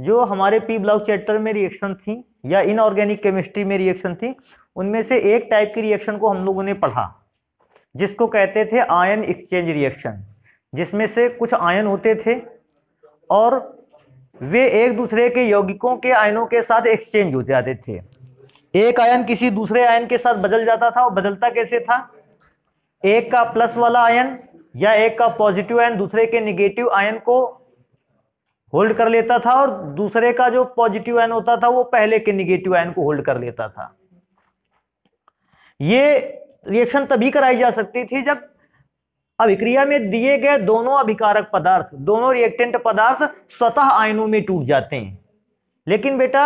जो हमारे P block chapter में रिएक्शन थी या इनऑर्गेनिक केमिस्ट्री में रिएक्शन थी उनमें से एक टाइप की रिएक्शन को हम लोगों ने पढ़ा जिसको कहते थे आयन एक्सचेंज रिएक्शन जिसमें से कुछ आयन होते थे और वे एक दूसरे के यौगिकों के आयनों के साथ एक्सचेंज हो जाते थे एक आयन किसी दूसरे आयन के साथ बदल जाता था और बदलता कैसे था एक का प्लस वाला आयन या एक का पॉजिटिव आयन दूसरे के निगेटिव आयन को होल्ड कर लेता था और दूसरे का जो पॉजिटिव आयन होता था वो पहले के निगेटिव आयन को होल्ड कर लेता था ये रिएक्शन तभी कराई जा सकती थी जब अभिक्रिया में दिए गए दोनों अभिकारक पदार्थ दोनों रिएक्टेंट पदार्थ स्वतः आयनों में टूट जाते हैं लेकिन बेटा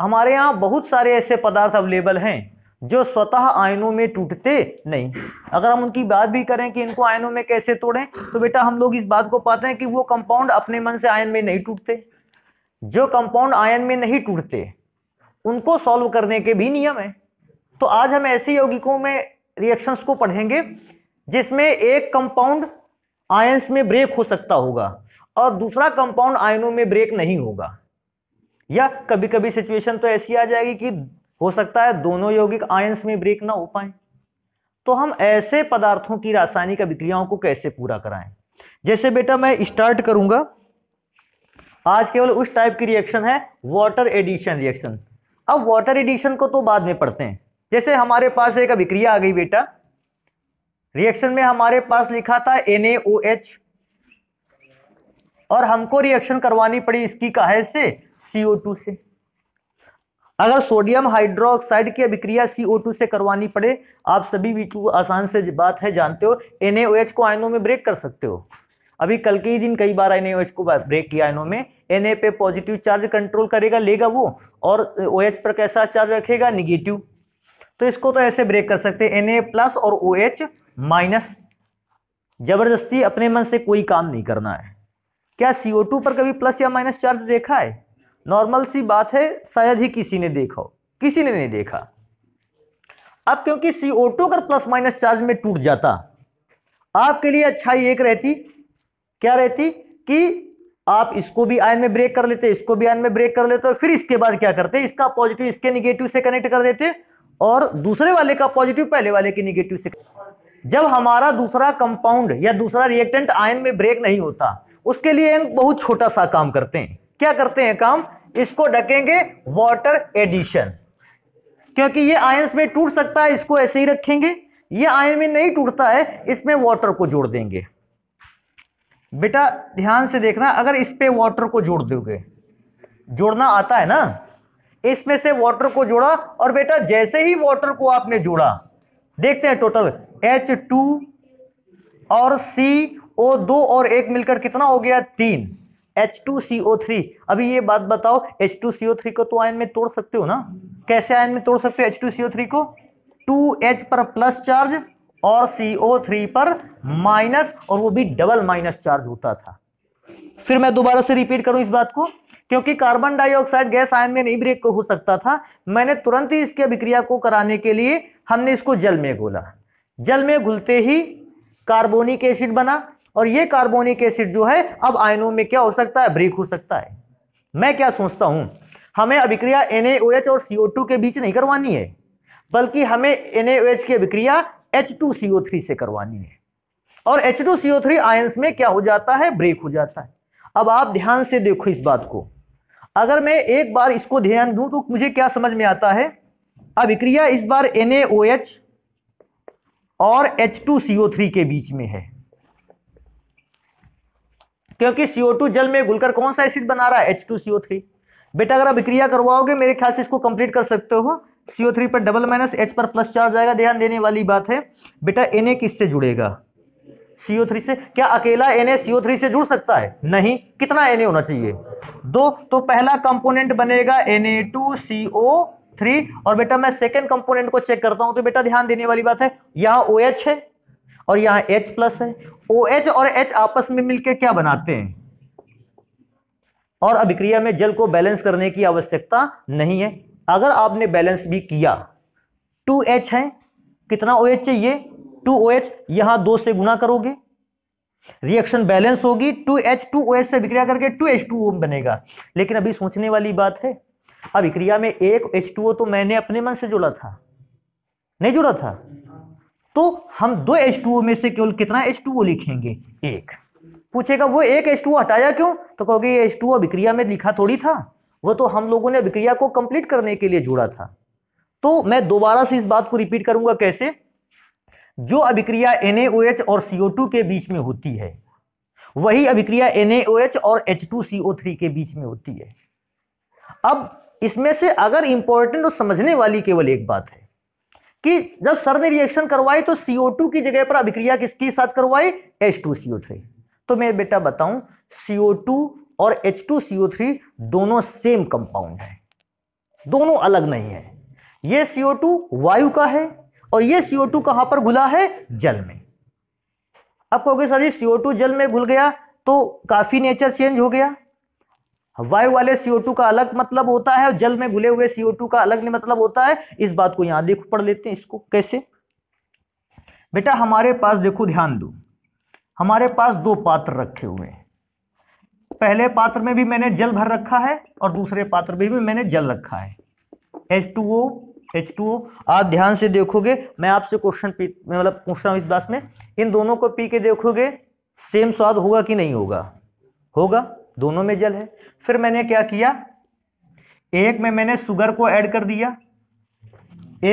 हमारे यहाँ बहुत सारे ऐसे पदार्थ अवेलेबल हैं जो स्वतः आयनों में टूटते नहीं अगर हम उनकी बात भी करें कि इनको आयनों में कैसे तोड़ें तो बेटा हम लोग इस बात को पाते हैं कि वो कंपाउंड अपने मन से आयन में नहीं टूटते जो कंपाउंड आयन में नहीं टूटते उनको सॉल्व करने के भी नियम है तो आज हम ऐसे यौगिकों में रिएक्शंस को पढ़ेंगे जिसमें एक कंपाउंड आयन में ब्रेक हो सकता होगा और दूसरा कंपाउंड आयनों में ब्रेक नहीं होगा या कभी कभी सिचुएशन तो ऐसी आ जाएगी कि हो सकता है दोनों यौगिक आयंस में ब्रेक ना हो पाए तो हम ऐसे पदार्थों की रासायनिक अभिक्रियाओं को कैसे पूरा कराएं जैसे बेटा मैं स्टार्ट करूंगा आज केवल उस टाइप की रिएक्शन है वाटर एडिशन रिएक्शन अब वाटर एडिशन को तो बाद में पढ़ते हैं जैसे हमारे पास एक अभिक्रिया आ गई बेटा रिएक्शन में हमारे पास लिखा था NaOH और हमको रिएक्शन करवानी पड़ी इसकी काहे से CO2 से अगर सोडियम हाइड्रोक्साइड की अभिक्रिया CO2 से करवानी पड़े आप सभी भी तो आसान से बात है जानते हो NaOH को आयनों में ब्रेक कर सकते हो अभी कल के ही दिन कई बार NaOH को ब्रेक किया आयनों में Na पे पॉजिटिव चार्ज कंट्रोल करेगा लेगा वो और OH पर कैसा चार्ज रखेगा निगेटिव तो इसको तो ऐसे ब्रेक कर सकते हैं ए प्लस और ओ OH माइनस जबरदस्ती अपने मन से कोई काम नहीं करना है क्या CO2 पर कभी प्लस या माइनस चार्ज देखा है नॉर्मल सी बात है शायद ही किसी ने देखा किसी ने नहीं देखा अब क्योंकि सी ओ टू अगर प्लस माइनस चार्ज में टूट जाता आपके लिए अच्छाई एक रहती क्या रहती कि आप इसको भी आयन में ब्रेक कर लेते इसको भी आयन में ब्रेक कर लेते फिर इसके बाद क्या करते इसका पॉजिटिव इसके निगेटिव से कनेक्ट कर देते और दूसरे वाले का पॉजिटिव पहले वाले के निगेटिव से जब हमारा दूसरा कंपाउंड या दूसरा रिएक्टेंट आयन में ब्रेक नहीं होता उसके लिए बहुत छोटा सा काम करते हैं क्या करते हैं काम इसको ढकेंगे वाटर एडिशन क्योंकि ये आयंस में टूट सकता है इसको ऐसे ही रखेंगे ये आयन में नहीं टूटता है इसमें वाटर को जोड़ देंगे बेटा ध्यान से देखना अगर इस पे वाटर को जोड़ दोगे जोड़ना आता है ना इसमें से वाटर को जोड़ा और बेटा जैसे ही वाटर को आपने जोड़ा देखते हैं टोटल एच टू और सी ओ दो और एक मिलकर कितना हो गया तीन H2CO3 अभी ये बात बताओ H2CO3 को तो आयन में तोड़ सकते हो ना कैसे आयन में तोड़ सकते हो H2CO3 को 2H पर प्लस चार्ज और CO3 पर माइनस और वो भी डबल माइनस चार्ज होता था फिर मैं दोबारा से रिपीट करूं इस बात को क्योंकि कार्बन डाइऑक्साइड गैस आयन में नहीं ब्रेक हो सकता था मैंने तुरंत ही इसकी अभिक्रिया को कराने के लिए हमने इसको जल में घोला जल में घुलते ही कार्बोनिक एसिड बना और ये कार्बोनिक एसिड जो है अब आयनों में क्या हो सकता है ब्रेक हो सकता है मैं क्या सोचता हूं हमें अभिक्रिया एन और सीओ के बीच नहीं करवानी है बल्कि हमें एन की अभिक्रिया एच से करवानी है और एच थ्री आयंस में क्या हो जाता है ब्रेक हो जाता है अब आप ध्यान से देखो इस बात को अगर मैं एक बार इसको ध्यान दूं तो मुझे क्या समझ में आता है अभिक्रिया इस बार NaOH और H2CO3 के बीच में है क्योंकि CO2 जल में घुलकर कौन सा एसिड बना रहा है H2CO3 बेटा अगर आप विक्रिया करवाओगे मेरे ख्याल से इसको कंप्लीट कर सकते हो CO3 पर डबल माइनस एच पर प्लस चार जाएगा ध्यान देने वाली बात है बेटा एन किससे जुड़ेगा CO3 से क्या अकेला एन CO3 से जुड़ सकता है नहीं कितना एन होना चाहिए दो तो पहला कंपोनेंट बनेगा Na2CO3 और बेटा मैं सेकेंड कंपोनेंट को चेक करता हूं तो बेटा ध्यान देने वाली बात है यहाँ OH है और यहां H प्लस है ओ OH और H आपस में मिलकर क्या बनाते हैं और अभिक्रिया में जल को बैलेंस करने की आवश्यकता नहीं है अगर आपने बैलेंस भी किया 2H है कितना OH चाहिए 2OH यहां दो से गुना करोगे रिएक्शन बैलेंस होगी 2OH से अभिक्रिया करके 2H2O बनेगा लेकिन अभी सोचने वाली बात है अभिक्रिया में एक H2O तो मैंने अपने मन से जोड़ा था नहीं जुड़ा था तो हम दो एच में से केवल कितना एच लिखेंगे एक पूछेगा वो एक एच हटाया क्यों तो कहोगे ये एच अभिक्रिया में लिखा थोड़ी था वो तो हम लोगों ने अभिक्रिया को कंप्लीट करने के लिए जोड़ा था तो मैं दोबारा से इस बात को रिपीट करूंगा कैसे जो अभिक्रिया NaOH और CO2 के बीच में होती है वही अभिक्रिया NaOH और H2CO3 के बीच में होती है अब इसमें से अगर इंपॉर्टेंट और समझने वाली केवल एक बात है कि जब सर ने रिएक्शन करवाई तो CO2 की जगह पर अभिक्रिया किसके साथ करवाई H2CO3 तो मैं बेटा बताऊं CO2 और H2CO3 दोनों सेम कंपाउंड है दोनों अलग नहीं है ये CO2 वायु का है और ये CO2 कहां पर घुला है जल में अब कहोगे सर जी CO2 जल में घुल गया तो काफी नेचर चेंज हो गया वायु वाले CO2 का अलग मतलब होता है और जल में घुले हुए CO2 का अलग मतलब होता है इस बात को यहां देखो पढ़ लेते हैं इसको कैसे बेटा हमारे पास देखो ध्यान दो हमारे पास दो पात्र रखे हुए हैं पहले पात्र में भी मैंने जल भर रखा है और दूसरे पात्र में भी मैंने जल रखा है H2O H2O आप ध्यान से देखोगे मैं आपसे क्वेश्चन मतलब पूछ रहा हूँ इस बात में इन दोनों को पी के देखोगे सेम स्वाद होगा कि नहीं होगा होगा दोनों में जल है फिर मैंने क्या किया एक में मैंने सुगर को ऐड कर दिया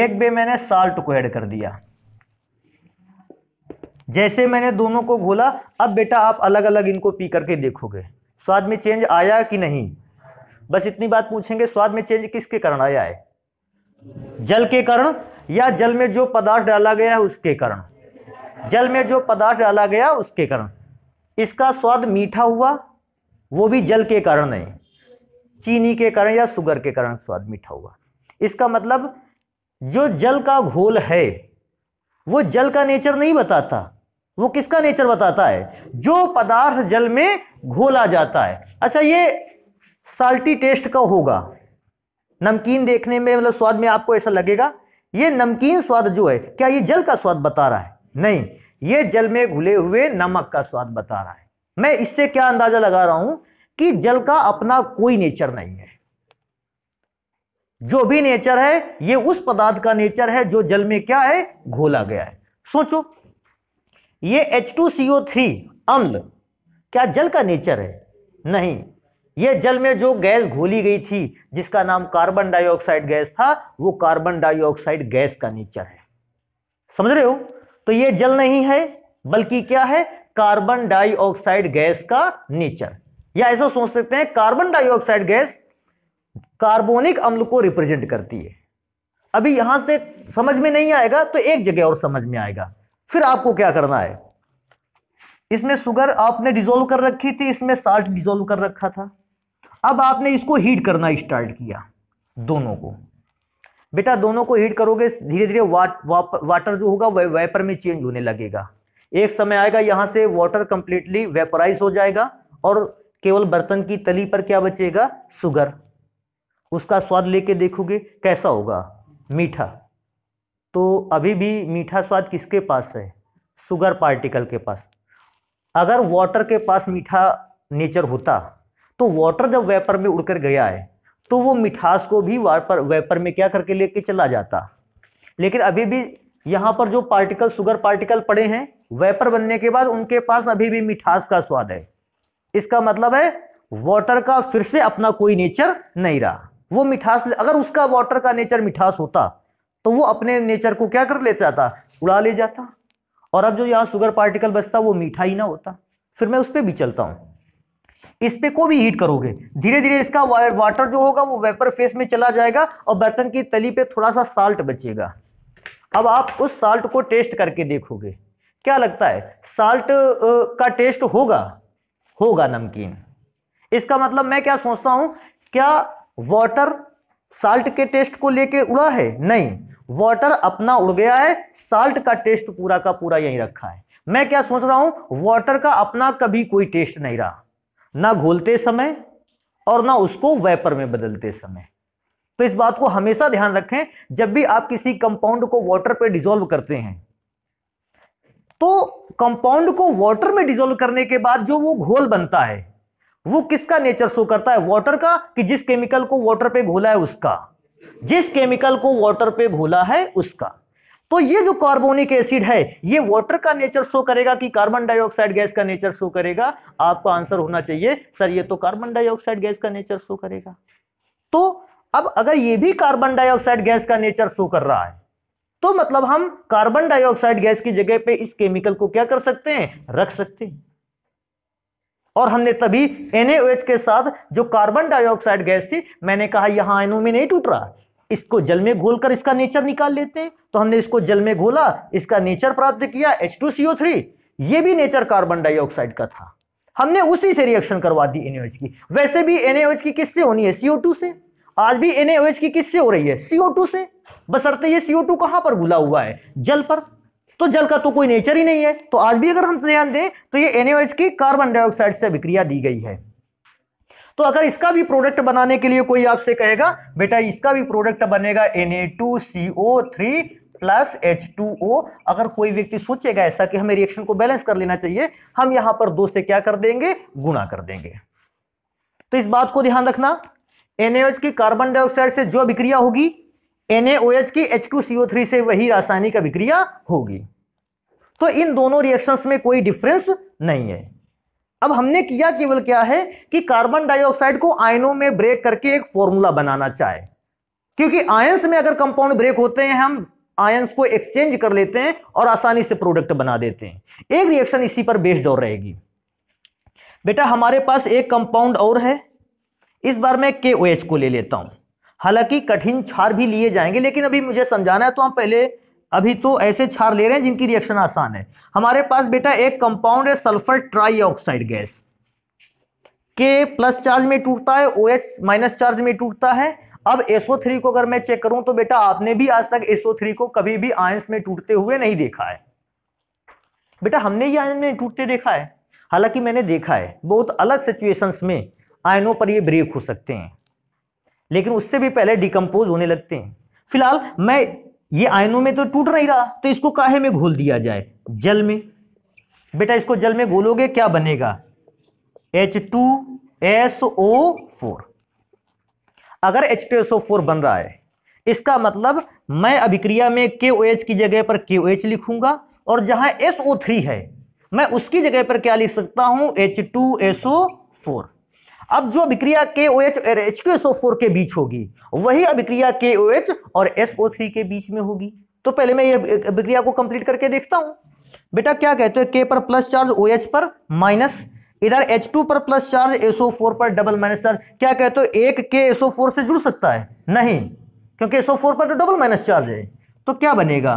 एक में मैंने साल्ट को ऐड कर दिया जैसे मैंने दोनों को घोला अब बेटा आप अलग अलग इनको पी करके देखोगे स्वाद में चेंज आया कि नहीं बस इतनी बात पूछेंगे स्वाद में चेंज किसके कारण आया है जल के कारण या जल में जो पदार्थ डाला गया है उसके कारण जल में जो पदार्थ डाला गया उसके कारण इसका स्वाद मीठा हुआ वो भी जल के कारण नहीं चीनी के कारण या शुगर के कारण स्वाद मीठा हुआ इसका मतलब जो जल का घोल है वो जल का नेचर नहीं बताता वो किसका नेचर बताता है जो पदार्थ जल में घोला जाता है अच्छा ये साल्टी टेस्ट का होगा नमकीन देखने में मतलब स्वाद में आपको ऐसा लगेगा ये नमकीन स्वाद जो है क्या ये जल का स्वाद बता रहा है नहीं ये जल में घुले हुए नमक का स्वाद बता रहा है मैं इससे क्या अंदाजा लगा रहा हूं कि जल का अपना कोई नेचर नहीं है जो भी नेचर है यह उस पदार्थ का नेचर है जो जल में क्या है घोला गया है सोचो ये H two C O three अम्ल क्या जल का नेचर है नहीं यह जल में जो गैस घोली गई थी जिसका नाम कार्बन डाइऑक्साइड गैस था वो कार्बन डाइऑक्साइड गैस का नेचर है समझ रहे हो तो यह जल नहीं है बल्कि क्या है कार्बन डाइऑक्साइड गैस का नेचर या ऐसा सोच सकते हैं कार्बन डाइऑक्साइड गैस कार्बोनिक अम्ल को रिप्रेजेंट करती है अभी यहां से समझ में नहीं आएगा तो एक जगह और समझ में आएगा फिर आपको क्या करना है इसमें सुगर आपने डिजोल्व कर रखी थी इसमें साल्ट डिजोल्व कर रखा था अब आपने इसको हीट करना स्टार्ट किया दोनों को बेटा दोनों को हीट करोगे धीरे धीरे वाट, वाटर जो होगा वह वे, वेपर में चेंज होने लगेगा एक समय आएगा यहाँ से वाटर कंप्लीटली वेपराइज हो जाएगा और केवल बर्तन की तली पर क्या बचेगा सुगर उसका स्वाद लेके देखोगे कैसा होगा मीठा तो अभी भी मीठा स्वाद किसके पास है सुगर पार्टिकल के पास अगर वाटर के पास मीठा नेचर होता तो वाटर जब वेपर में उड़कर गया है तो वो मिठास को भी वापर वेपर में क्या करके लेके चला जाता लेकिन अभी भी यहाँ पर जो पार्टिकल सुगर पार्टिकल पड़े हैं वेपर बनने के बाद उनके पास अभी भी मिठास का स्वाद है इसका मतलब है वाटर का फिर से अपना कोई नेचर नहीं रहा वो मिठास अगर उसका वाटर का नेचर मिठास होता तो वो अपने नेचर को क्या कर ले जाता उड़ा ले जाता और अब जो यहाँ शुगर पार्टिकल बचता वो मीठा ही ना होता फिर मैं उस पर भी चलता हूँ इस पे को भी हीट करोगे धीरे धीरे इसका वाटर जो होगा वो वेपर फेस में चला जाएगा और बर्तन की तली पे थोड़ा सा साल्ट बचेगा अब आप उस साल्ट को टेस्ट करके देखोगे क्या लगता है साल्ट का टेस्ट होगा होगा नमकीन इसका मतलब मैं क्या सोचता हूं क्या वाटर साल्ट के टेस्ट को लेके उड़ा है नहीं वाटर अपना उड़ गया है साल्ट का टेस्ट पूरा का पूरा यहीं रखा है मैं क्या सोच रहा हूं वाटर का अपना कभी कोई टेस्ट नहीं रहा ना घोलते समय और ना उसको वेपर में बदलते समय तो इस बात को हमेशा ध्यान रखें जब भी आप किसी कंपाउंड को वाटर पे डिजोल्व करते हैं तो कंपाउंड को वाटर में डिजोल्व करने के बाद जो वो घोल बनता है वो किसका नेचर शो करता है वाटर का कि जिस केमिकल को वाटर पे घोला है उसका जिस केमिकल को वाटर पे घोला है उसका तो ये जो कार्बोनिक एसिड है ये वाटर का नेचर शो करेगा कि कार्बन डाइऑक्साइड गैस का नेचर शो करेगा आपका आंसर होना चाहिए सर ये तो कार्बन डाइऑक्साइड गैस का नेचर शो करेगा तो अब अगर ये भी कार्बन डाइऑक्साइड गैस का नेचर शो कर रहा है तो मतलब हम कार्बन डाइऑक्साइड गैस की जगह पे इस केमिकल को क्या कर सकते हैं रख सकते हैं और हमने तभी NaOH के साथ जो कार्बन डाइऑक्साइड गैस थी मैंने कहा यहां आयनों में नहीं टूट रहा इसको जल में घोलकर इसका नेचर निकाल लेते हैं तो हमने इसको जल में घोला इसका नेचर प्राप्त किया H2CO3 ये भी नेचर कार्बन डाइऑक्साइड का था हमने उसी से रिएक्शन करवा दी एनएच की वैसे भी एनएच की किससे होनी है सीओ से आज भी एनएच की किससे हो रही है टू से बसरते ये टू कहां पर घुला हुआ है जल पर तो जल का तो कोई नेचर ही नहीं है तो आज भी अगर हम ध्यान दें तो ये एनएओएच की कार्बन डाइऑक्साइड से विक्रिया दी गई है तो अगर इसका भी प्रोडक्ट बनाने के लिए कोई आपसे कहेगा बेटा इसका भी प्रोडक्ट बनेगा थ्री प्लस H2O अगर कोई व्यक्ति सोचेगा ऐसा कि हमें रिएक्शन को बैलेंस कर लेना चाहिए हम यहां पर दो से क्या कर देंगे गुणा कर देंगे तो इस बात को ध्यान रखना एनएच की कार्बन डाइऑक्साइड से जो अभिक्रिया होगी एनएच की थ्री से वही रासायनिक अभिक्रिया होगी तो इन दोनों रिएक्शंस में कोई डिफरेंस नहीं है अब हमने किया केवल क्या है कि कार्बन डाइऑक्साइड को आयनों में ब्रेक करके एक फॉर्मूला बनाना चाहे क्योंकि आयंस में अगर कंपाउंड ब्रेक होते हैं हम आयंस को एक्सचेंज कर लेते हैं और आसानी से प्रोडक्ट बना देते हैं एक रिएक्शन इसी पर बेस्ड और रहेगी बेटा हमारे पास एक कंपाउंड और है इस बार मैं के ओ एच को ले लेता हूं हालांकि कठिन छार भी लिए जाएंगे लेकिन अभी मुझे समझाना है तो हम पहले अभी तो ऐसे छार ले रहे हैं जिनकी रिएक्शन आसान है हमारे पास बेटा एक कंपाउंड है सल्फर ट्राईऑक्साइड गैस के प्लस चार्ज में टूटता है ओ एच माइनस चार्ज में टूटता है अब एसओ थ्री को अगर मैं चेक करूं तो बेटा आपने भी आज तक एसओ थ्री को कभी भी आयंस में टूटते हुए नहीं देखा है बेटा हमने ही आयन में टूटते देखा है हालांकि मैंने देखा है बहुत अलग सिचुएशंस में आयनों पर ये ब्रेक हो सकते हैं लेकिन उससे भी पहले डिकम्पोज होने लगते हैं फिलहाल मैं ये आयनों में तो टूट नहीं रहा तो इसको काहे में घोल दिया जाए जल में बेटा इसको जल में घोलोगे क्या बनेगा H two S O four अगर H two S O four बन रहा है इसका मतलब मैं अभिक्रिया में के ओ एच की जगह पर के ओ एच लिखूंगा और जहां एस ओ थ्री है मैं उसकी जगह पर क्या लिख सकता हूं H two S O four अब जो अभिक्रिया के ओ एच और H two S O four के बीच होगी वही अभिक्रिया के ओ एच और एस ओ थ्री के बीच में होगी तो पहले मैं ये अभिक्रिया को कंप्लीट करके देखता हूं बेटा क्या कहते हैं के पर प्लस चार्ज ओ एच पर माइनस इधर H2 पर प्लस चार्ज SO4 पर डबल माइनस चार्ज क्या कहते हो एक के SO4 से जुड़ सकता है नहीं क्योंकि SO4 पर तो डबल माइनस चार्ज है तो क्या बनेगा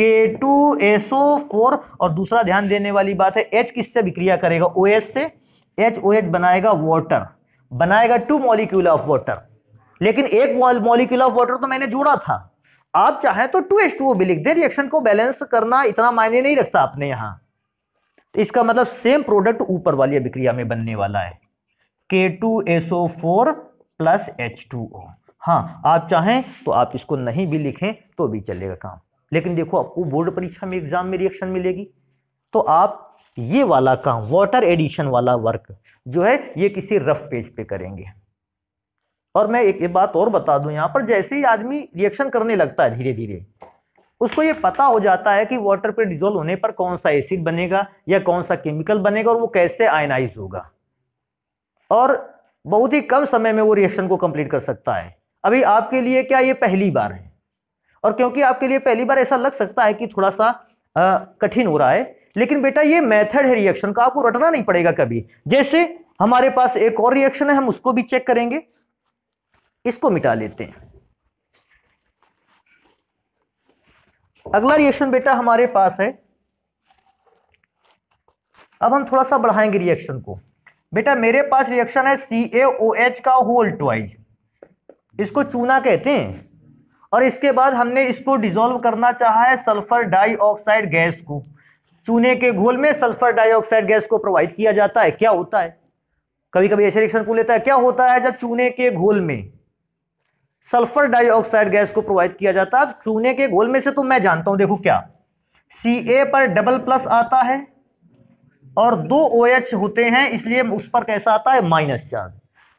के K2 SO4 और दूसरा ध्यान देने वाली बात है H किससे अभिक्रिया करेगा OH से एच ओ एच बनाएगा वाटर बनाएगा टू मॉलिक्यूल ऑफ वाटर लेकिन एक मॉलिक्यूल ऑफ वाटर तो मैंने जोड़ा था आप चाहे तो टू एच टू भी लिख दे रिएक्शन को बैलेंस करना इतना मायने नहीं रखता आपने यहां तो इसका मतलब सेम प्रोडक्ट ऊपर वाली अभिक्रिया में बनने वाला है K two S O four plus H two O हाँ आप चाहें तो आप इसको नहीं भी लिखें तो भी चलेगा काम लेकिन देखो आपको बोर्ड परीक्षा में एग्जाम में रिएक्शन मिलेगी तो आप ये वाला काम वाटर एडिशन वाला वर्क जो है ये किसी रफ पेज पे करेंगे और मैं एक, एक बात और बता दूं यहां पर जैसे ही आदमी रिएक्शन करने लगता है धीरे धीरे उसको ये पता हो जाता है कि वाटर पे डिजोल्व होने पर कौन सा एसिड बनेगा या कौन सा केमिकल बनेगा और वो कैसे आयनाइज होगा और बहुत ही कम समय में वो रिएक्शन को कंप्लीट कर सकता है अभी आपके लिए क्या ये पहली बार है और क्योंकि आपके लिए पहली बार ऐसा लग सकता है कि थोड़ा सा कठिन हो रहा है लेकिन बेटा ये मेथड है रिएक्शन का आपको रटना नहीं पड़ेगा कभी जैसे हमारे पास एक और रिएक्शन है हम उसको भी चेक करेंगे इसको मिटा लेते हैं अगला रिएक्शन बेटा हमारे पास है अब हम थोड़ा सा बढ़ाएंगे रिएक्शन को बेटा मेरे पास रिएक्शन है सी ए ओ एच का होल ट्वाइज इसको चूना कहते हैं और इसके बाद हमने इसको डिजोल्व करना चाहा है सल्फर डाइऑक्साइड गैस को चूने के घोल में सल्फर डाइऑक्साइड गैस को प्रोवाइड किया जाता है क्या होता है कभी कभी ऐसे रिएक्शन पूछ लेता है क्या होता है जब चूने के घोल में सल्फर डाइऑक्साइड गैस को प्रोवाइड किया जाता है चूने के घोल में से तो मैं जानता हूं देखो क्या सी ए पर डबल प्लस आता है और दो ओ OH होते हैं इसलिए उस पर कैसा आता है माइनस चार्ज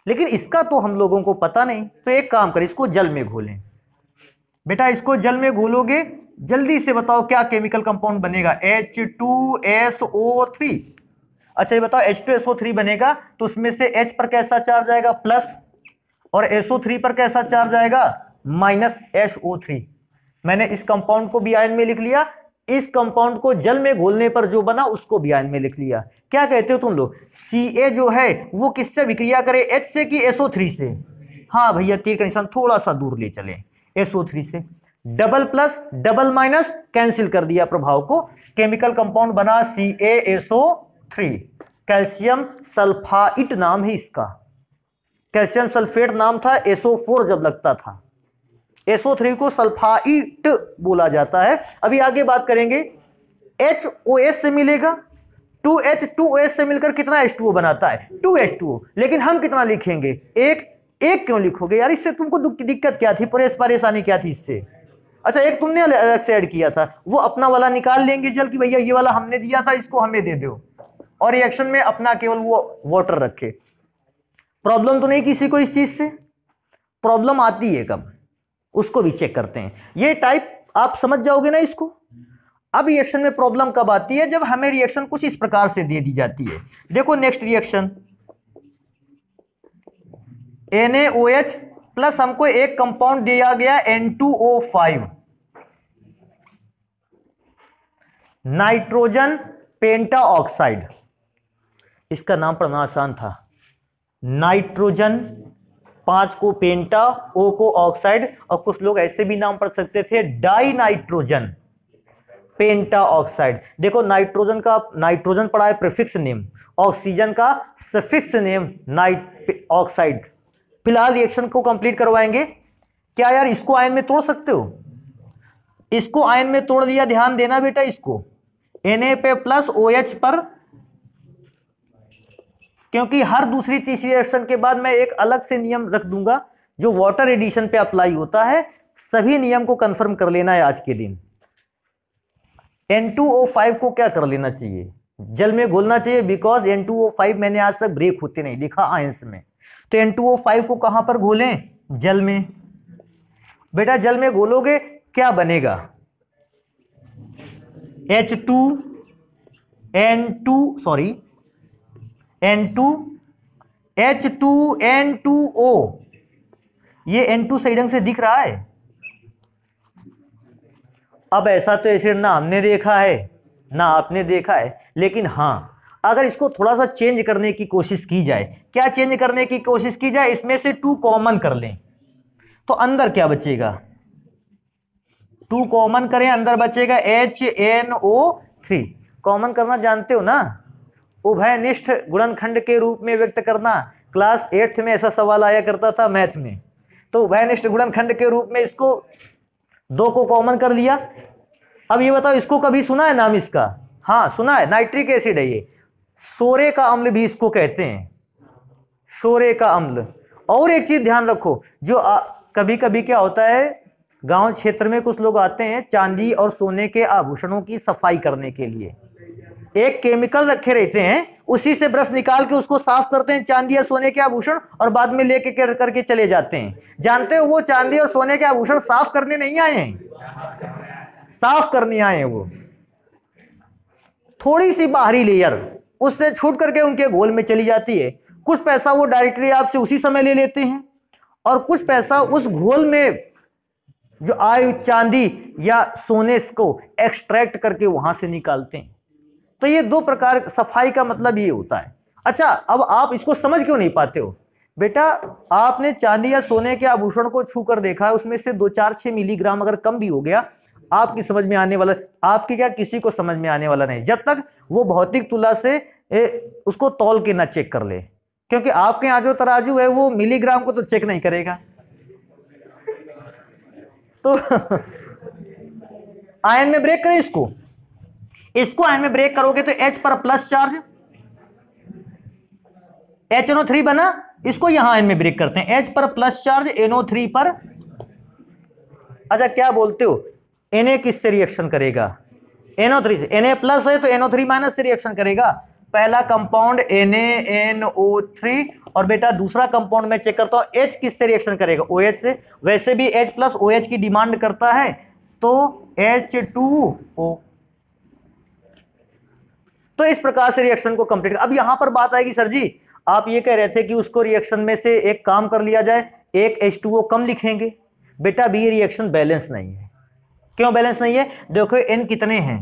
लेकिन इसका तो हम लोगों को पता नहीं तो एक काम करें इसको जल में घोलें बेटा इसको जल में घोलोगे जल्दी से बताओ क्या केमिकल कंपाउंड बनेगा H two S O three अच्छा ये बताओ H two S O three बनेगा तो उसमें से एच पर कैसा चार्ज आएगा प्लस और एस ओ थ्री पर कैसा चार्ज आएगा माइनस एस ओ थ्री मैंने इस कंपाउंड को भी आयन में लिख लिया इस कंपाउंड को जल में घोलने पर जो बना उसको भी आयन में लिख लिया क्या कहते हो तुम लोग सी ए जो है वो किससे विक्रिया करे एच से कि एसओ थ्री से हाँ भैया तीर कंडीशन थोड़ा सा दूर ले चले एसओ थ्री से double plus double minus cancel कर दिया प्रभाव को केमिकल कंपाउंड बना C S O three calcium sulphite नाम है इसका कैल्शियम सल्फेट नाम था एसओ फोर जब लगता था एसओ थ्री को सल्फाइट बोला जाता है अभी आगे बात करेंगे एच ओ एस से मिलेगा टू एच टू एस से मिलकर कितना H2O टू बनाता है टू टू लेकिन हम कितना लिखेंगे एक एक क्यों लिखोगे यार इससे तुमको दिक्कत क्या थी परेशानी क्या थी इससे अच्छा एक तुमने अलग से ऐड किया था वो अपना वाला निकाल लेंगे चल कि भैया ये वाला हमने दिया था इसको हमें दे दो और रिएक्शन में अपना केवल वो वाटर रखे प्रॉब्लम तो नहीं किसी को इस चीज से प्रॉब्लम आती है कब उसको भी चेक करते हैं ये टाइप आप समझ जाओगे ना इसको अब रिएक्शन में प्रॉब्लम कब आती है जब हमें रिएक्शन कुछ इस प्रकार से दे दी जाती है देखो next reaction N A O H plus हमको एक कंपाउंड दिया गया N two O five nitrogen penta oxide इसका नाम पढ़ना आसान था नाइट्रोजन पांच को पेंटा ओ को ऑक्साइड और कुछ लोग ऐसे भी नाम पढ़ सकते थे डाई नाइट्रोजन पेंटा ऑक्साइड देखो नाइट्रोजन का नाइट्रोजन पड़ा है प्रिफिक्स नेम ऑक्सीजन का सफिक्स नेम नाइट ऑक्साइड फिलहाल रिएक्शन को कंप्लीट करवाएंगे क्या यार इसको आयन में तोड़ सकते हो इसको आयन में तोड़ लिया ध्यान देना बेटा इसको एन पे प्लस ओ OH पर क्योंकि हर दूसरी तीसरी रिएक्शन के बाद मैं एक अलग से नियम रख दूंगा जो वाटर एडिशन पे अप्लाई होता है सभी नियम को कंफर्म कर लेना है आज के दिन N2O5 को क्या कर लेना चाहिए जल में घोलना चाहिए बिकॉज N2O5 मैंने आज तक ब्रेक होते नहीं देखा आयंस में तो N2O5 को कहां पर घोलें जल में बेटा जल में घोलोगे क्या बनेगा H two N two sorry N two H two N two O ये एन टू सही ढंग से दिख रहा है अब ऐसा तो एसिड ना हमने देखा है ना आपने देखा है लेकिन हाँ अगर इसको थोड़ा सा चेंज करने की कोशिश की जाए क्या चेंज करने की कोशिश की जाए इसमें से टू कॉमन कर लें तो अंदर क्या बचेगा टू कॉमन करें अंदर बचेगा H N O three common करना जानते हो ना उभयनिष्ठ गुणनखंड के रूप में व्यक्त करना क्लास एट्थ में ऐसा सवाल आया करता था मैथ में तो उभयनिष्ठ गुणनखंड के रूप में इसको दो को कॉमन कर लिया अब ये बताओ इसको कभी सुना है नाम इसका हाँ सुना है नाइट्रिक एसिड है ये सोरे का अम्ल भी इसको कहते हैं सोरे का अम्ल और एक चीज ध्यान रखो जो आ, कभी कभी क्या होता है गांव क्षेत्र में कुछ लोग आते हैं चांदी और सोने के आभूषणों की सफाई करने के लिए एक केमिकल रखे रहते हैं उसी से ब्रश निकाल के उसको साफ करते हैं चांदी या सोने के आभूषण और बाद में लेके कर करके चले जाते हैं जानते हो वो चांदी और सोने के आभूषण साफ करने नहीं आए हैं साफ करने आए हैं वो थोड़ी सी बाहरी लेयर उससे छूट करके उनके घोल में चली जाती है कुछ पैसा वो डायरेक्टली आपसे उसी समय ले लेते हैं और कुछ पैसा उस घोल में जो आयु चांदी या सोने को एक्सट्रैक्ट करके वहां से निकालते हैं तो ये दो प्रकार सफाई का मतलब ये होता है अच्छा अब आप इसको समझ क्यों नहीं पाते हो बेटा आपने चांदी या सोने के आभूषण को छू कर देखा है उसमें से दो चार छह मिलीग्राम अगर कम भी हो गया आपकी समझ में आने वाला आपके क्या किसी को समझ में आने वाला नहीं जब तक वो भौतिक तुला से ए, उसको तोल के ना चेक कर ले क्योंकि आपके यहाँ जो तराजू है वो मिलीग्राम को तो चेक नहीं करेगा तो आयन में ब्रेक करें इसको इसको आयन में ब्रेक करोगे तो H पर प्लस चार्ज एच थ्री बना इसको यहां आयन में ब्रेक करते हैं H पर प्लस चार्ज थ्री पर अच्छा क्या बोलते हो एनए किससे रिएक्शन करेगा एनओ थ्री से एनए प्लस है तो एनओ थ्री माइनस से रिएक्शन करेगा पहला कंपाउंड थ्री और बेटा दूसरा कंपाउंड मैं चेक करता हूँ एच किससे रिएक्शन करेगा ओ OH से वैसे भी एच प्लस ओ OH की डिमांड करता है तो एच टू ओ तो इस प्रकार से रिएक्शन को कंप्लीट अब यहां पर बात आएगी सर जी आप ये कह रहे थे कि उसको रिएक्शन में से एक काम कर लिया जाए एक एच टू ओ कम लिखेंगे बेटा भी ये रिएक्शन बैलेंस नहीं है क्यों बैलेंस नहीं है देखो एन कितने हैं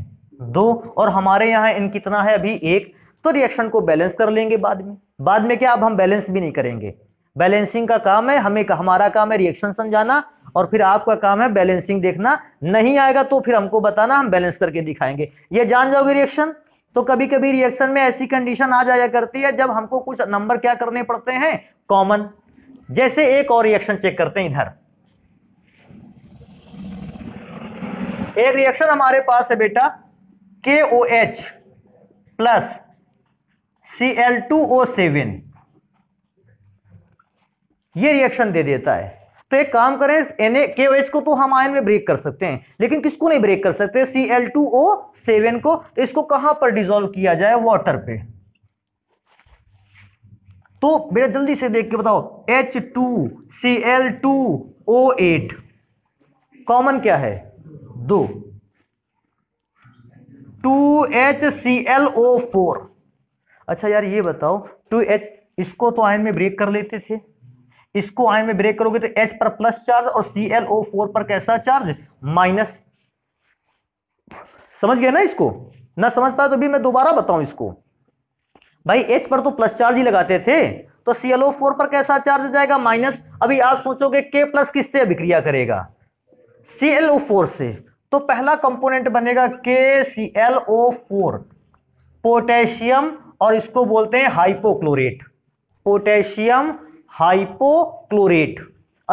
दो और हमारे यहां एन कितना है अभी एक तो रिएक्शन को बैलेंस कर लेंगे बाद में बाद में क्या अब हम बैलेंस भी नहीं करेंगे बैलेंसिंग का काम है हमें का, हमारा काम है रिएक्शन समझाना और फिर आपका काम है बैलेंसिंग देखना नहीं आएगा तो फिर हमको बताना हम बैलेंस करके दिखाएंगे ये जान जाओगे रिएक्शन तो कभी कभी रिएक्शन में ऐसी कंडीशन आ जाया करती है जब हमको कुछ नंबर क्या करने पड़ते हैं कॉमन जैसे एक और रिएक्शन चेक करते हैं इधर एक रिएक्शन हमारे पास है बेटा K O H plus C L two O seven ये रिएक्शन दे देता है तो एक काम करें एन के को तो हम आयन में ब्रेक कर सकते हैं लेकिन किसको नहीं ब्रेक कर सकते C L two O seven को तो इसको कहां पर डिजोल्व किया जाए वाटर पे तो बेटा जल्दी से देख के बताओ H two C L two O eight common क्या है दो two H C L O four अच्छा यार ये बताओ टू तो एच इसको तो आयन में ब्रेक कर लेते थे इसको आयन में ब्रेक करोगे तो एच पर प्लस चार्ज और सी एल ओ फोर पर कैसा चार्ज माइनस समझ गया ना इसको ना समझ पाया तो भी मैं दोबारा बताऊं इसको भाई एच पर तो प्लस चार्ज ही लगाते थे तो सी एल ओ फोर पर कैसा चार्ज जाएगा माइनस अभी आप सोचोगे के प्लस किससे अभिक्रिया करेगा सी एल ओ फोर से तो पहला कंपोनेंट बनेगा K C L O four potassium और इसको बोलते हैं हाइपोक्लोरेट पोटेशियम हाइपोक्लोरेट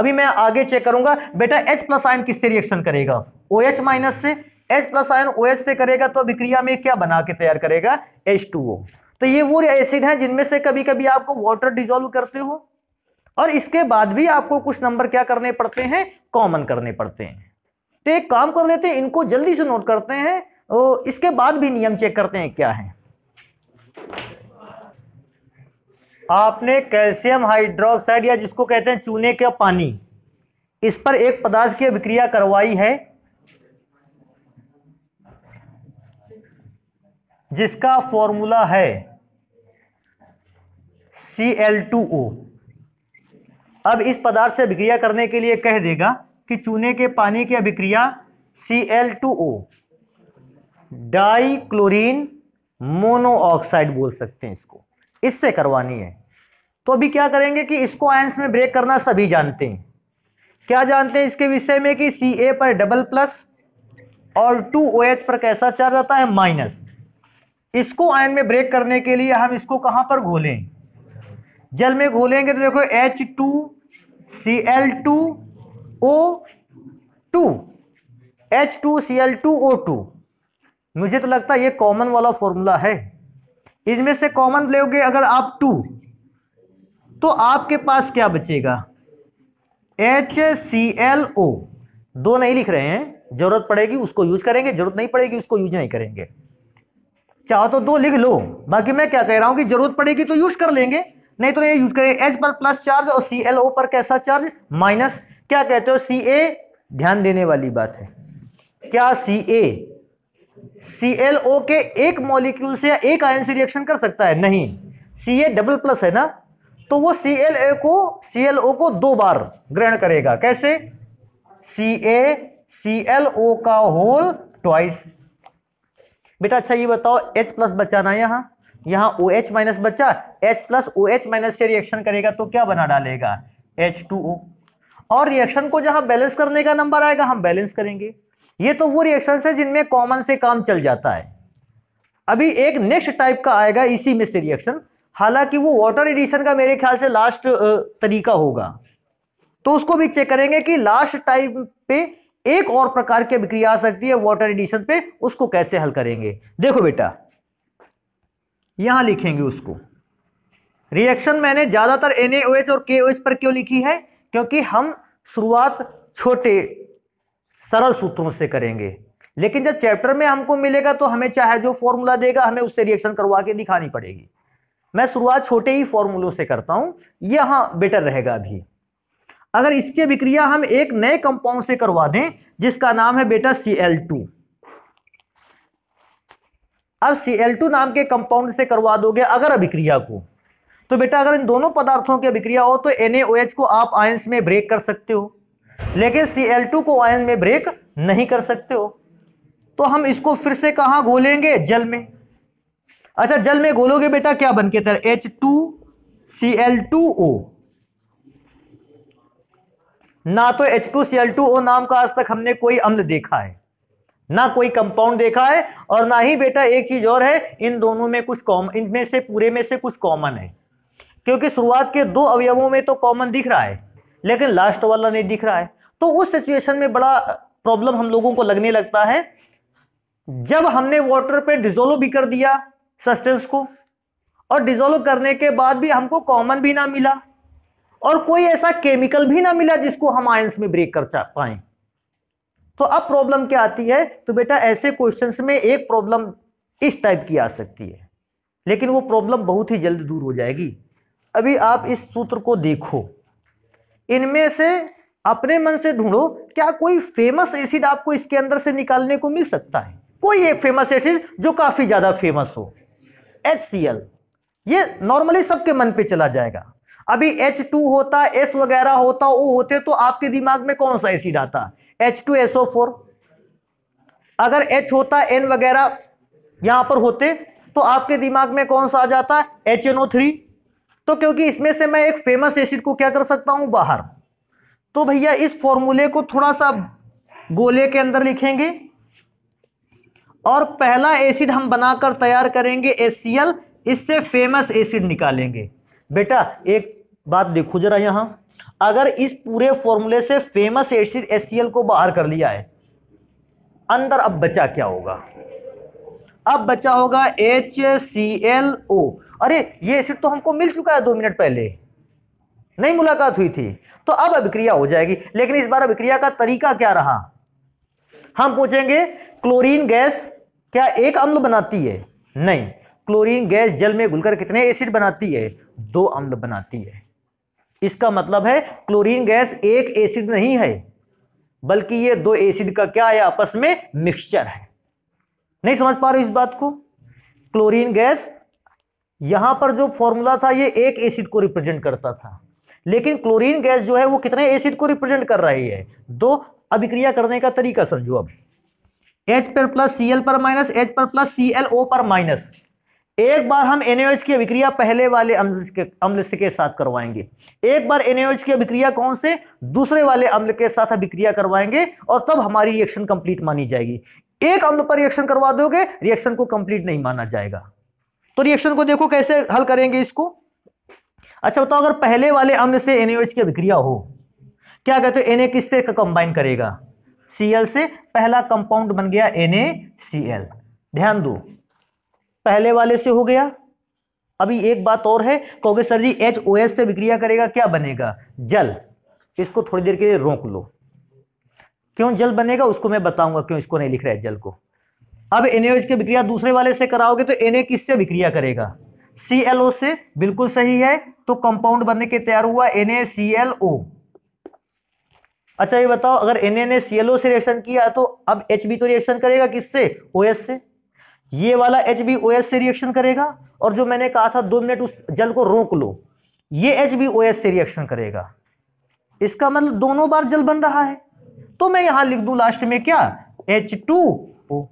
अभी मैं आगे चेक करूंगा बेटा H प्लस आयन किससे रिएक्शन करेगा ओ OH माइनस से H plus ion O OH से करेगा तो अभिक्रिया में क्या बना के तैयार करेगा H2O तो ये वो एसिड है जिनमें से कभी कभी आपको वाटर डिजोल्व करते हो और इसके बाद भी आपको कुछ नंबर क्या करने पड़ते हैं कॉमन करने पड़ते हैं तो एक काम कर लेते हैं इनको जल्दी से नोट करते हैं तो इसके बाद भी नियम चेक करते हैं क्या है आपने कैल्शियम हाइड्रोक्साइड या जिसको कहते हैं चूने का पानी इस पर एक पदार्थ की अभिक्रिया करवाई है जिसका फॉर्मूला है सी एल टू ओ अब इस पदार्थ से अभिक्रिया करने के लिए कह देगा कि चूने के पानी की अभिक्रिया C L two O dichlorine monoxide बोल सकते हैं इसको इससे करवानी है तो अभी क्या करेंगे कि इसको आयंस में ब्रेक करना सभी जानते हैं क्या जानते हैं इसके विषय में कि सी ए पर डबल प्लस और टू ओ एच पर कैसा चार्ज आता है माइनस इसको आयन में ब्रेक करने के लिए हम इसको कहाँ पर घोलें जल में घोलेंगे तो देखो H two C L two O two H two C L two O two मुझे तो लगता है ये कॉमन वाला फॉर्मूला है इनमें से कॉमन लोगे अगर आप टू तो आपके पास क्या बचेगा एच सी एल ओ दो नहीं लिख रहे हैं जरूरत पड़ेगी उसको यूज करेंगे जरूरत नहीं पड़ेगी उसको यूज नहीं करेंगे चाहो तो दो लिख लो बाकी मैं क्या कह रहा हूं कि जरूरत पड़ेगी तो यूज कर लेंगे नहीं तो नहीं यूज करेंगे एच पर प्लस चार्ज और सी एल ओ पर कैसा चार्ज माइनस क्या कहते हो सी ए ध्यान देने वाली बात है क्या सी ए सी एल ओ के एक मॉलिक्यूल से या एक आयन से रिएक्शन कर सकता है नहीं सी ए डबल प्लस है ना तो वो सी एल ए को सी एल ओ को दो बार ग्रहण करेगा कैसे सी ए सी एल ओ का होल ट्वाइस बेटा अच्छा ये बताओ एच प्लस ना यहां यहां ओ एच माइनस बचा H plus O H minus से रिएक्शन करेगा तो क्या बना डालेगा एच टू ओ और रिएक्शन को जहां बैलेंस करने का नंबर आएगा हम बैलेंस करेंगे ये तो वो रिएक्शन है जिनमें कॉमन से काम चल जाता है अभी एक नेक्स्ट टाइप का आएगा इसी में से रिएक्शन हालांकि वो वाटर एडिशन का मेरे ख्याल से लास्ट तरीका होगा तो उसको भी चेक करेंगे कि लास्ट टाइम पे एक और प्रकार की अभिक्रिया आ सकती है वाटर एडिशन पे उसको कैसे हल करेंगे देखो बेटा यहां लिखेंगे उसको रिएक्शन मैंने ज्यादातर NaOH और KOH पर क्यों लिखी है क्योंकि हम शुरुआत छोटे सरल सूत्रों से करेंगे लेकिन जब चैप्टर में हमको मिलेगा तो हमें चाहे जो फॉर्मूला देगा हमें उससे रिएक्शन करवा के दिखानी पड़ेगी मैं शुरुआत छोटे ही फॉर्मूलों से करता हूं यह हाँ बेटर रहेगा अभी अगर इसके विक्रिया हम एक नए कंपाउंड से करवा दें जिसका नाम है बेटा सी एल टू अब सी एल टू नाम के कंपाउंड से करवा दोगे अगर अभिक्रिया को तो बेटा अगर इन दोनों पदार्थों की अभिक्रिया हो तो NaOH को आप आयंस में ब्रेक कर सकते हो लेकिन Cl2 को आयन में ब्रेक नहीं कर सकते हो तो हम इसको फिर से कहा घोलेंगे जल में अच्छा जल में घोलोगे बेटा क्या बन के तर H two C L two O ना तो H two C L two O नाम का आज तक हमने कोई अम्ल देखा है ना कोई कंपाउंड देखा है और ना ही बेटा एक चीज और है इन दोनों में कुछ कॉमन इनमें से पूरे में से कुछ कॉमन है क्योंकि शुरुआत के दो अवयवों में तो कॉमन दिख रहा है लेकिन लास्ट वाला नहीं दिख रहा है तो उस सिचुएशन में बड़ा प्रॉब्लम हम लोगों को लगने लगता है जब हमने वाटर पे डिजोल्व भी कर दिया सस्टेंस को और डिजोल्व करने के बाद भी हमको कॉमन भी ना मिला और कोई ऐसा केमिकल भी ना मिला जिसको हम आयंस में ब्रेक कर पाए तो अब प्रॉब्लम क्या आती है तो बेटा ऐसे क्वेश्चंस में एक प्रॉब्लम इस टाइप की आ सकती है लेकिन वो प्रॉब्लम बहुत ही जल्द दूर हो जाएगी अभी आप इस सूत्र को देखो इनमें से अपने मन से ढूंढो क्या कोई फेमस एसिड आपको इसके अंदर से निकालने को मिल सकता है कोई एक फेमस एसिड जो काफी ज्यादा फेमस हो एच ये नॉर्मली सबके मन पे चला जाएगा अभी H2 होता S वगैरह होता O होते तो आपके दिमाग में कौन सा एसिड आता H2SO4 अगर H होता N वगैरह यहां पर होते तो आपके दिमाग में कौन सा आ जाता HNO3 तो क्योंकि इसमें से मैं एक फेमस एसिड को क्या कर सकता हूं बाहर तो भैया इस फॉर्मूले को थोड़ा सा गोले के अंदर लिखेंगे और पहला एसिड हम बनाकर तैयार करेंगे एसीएल इससे फेमस एसिड निकालेंगे बेटा एक बात देखो जरा यहां अगर इस पूरे फॉर्मूले से फेमस एसिड एसीएल को बाहर कर लिया है अंदर अब बचा क्या होगा अब बचा होगा एच सी एल ओ अरे ये एसिड तो हमको मिल चुका है दो मिनट पहले नहीं मुलाकात हुई थी तो अब अभिक्रिया हो जाएगी लेकिन इस बार अभिक्रिया का तरीका क्या रहा हम पूछेंगे क्लोरीन गैस क्या एक अम्ल बनाती है नहीं क्लोरीन गैस जल में घुलकर कितने एसिड बनाती है दो अम्ल बनाती है इसका मतलब है क्लोरीन गैस एक एसिड नहीं है बल्कि ये दो एसिड का क्या है आपस में मिक्सचर है नहीं समझ पा रहे इस बात को क्लोरीन गैस यहां पर जो फॉर्मूला था ये एक एसिड को रिप्रेजेंट करता था लेकिन क्लोरीन गैस जो है वो कितने एसिड को रिप्रेजेंट कर रही है दो अभिक्रिया करने का तरीका समझो अब एच पर प्लस सी पर माइनस एच पर प्लस सी पर माइनस एक बार हम एनएच की विक्रिया पहले वाले अम्ल के के साथ करवाएंगे एक बार एनएच की विक्रिया कौन से दूसरे वाले अम्ल के साथ अभिक्रिया करवाएंगे और तब हमारी रिएक्शन कंप्लीट मानी जाएगी एक अम्ल पर रिएक्शन करवा दोगे रिएक्शन को कंप्लीट नहीं माना जाएगा तो रिएक्शन को देखो कैसे हल करेंगे इसको अच्छा बताओ अगर पहले वाले अम्ल से एनएच की विक्रिया हो क्या कहते हो एनए किससे कंबाइन करेगा सीएल से पहला कंपाउंड बन गया एन ध्यान दो पहले वाले से हो गया अभी एक बात और है कहोगे sir ji H O S से विक्रिया करेगा क्या बनेगा जल इसको थोड़ी देर के लिए रोक लो क्यों जल बनेगा उसको मैं बताऊंगा क्यों इसको नहीं लिख रहा है जल को अब एनएच की विक्रिया दूसरे वाले से कराओगे तो एन ए किससे विक्रिया करेगा सी एल ओ से बिल्कुल सही है तो कंपाउंड बनने के तैयार हुआ एन ए सी एल ओ अच्छा ये बताओ अगर एन एन एस येलो से रिएक्शन किया तो अब एच बी तो रिएक्शन करेगा किससे ओ एस से ये वाला एच बी ओ एस से रिएक्शन करेगा और जो मैंने कहा था दो मिनट उस जल को रोक लो ये एच बी ओ एस से रिएक्शन करेगा इसका मतलब दोनों बार जल बन रहा है तो मैं यहां लिख दू लास्ट में क्या एच टू ओ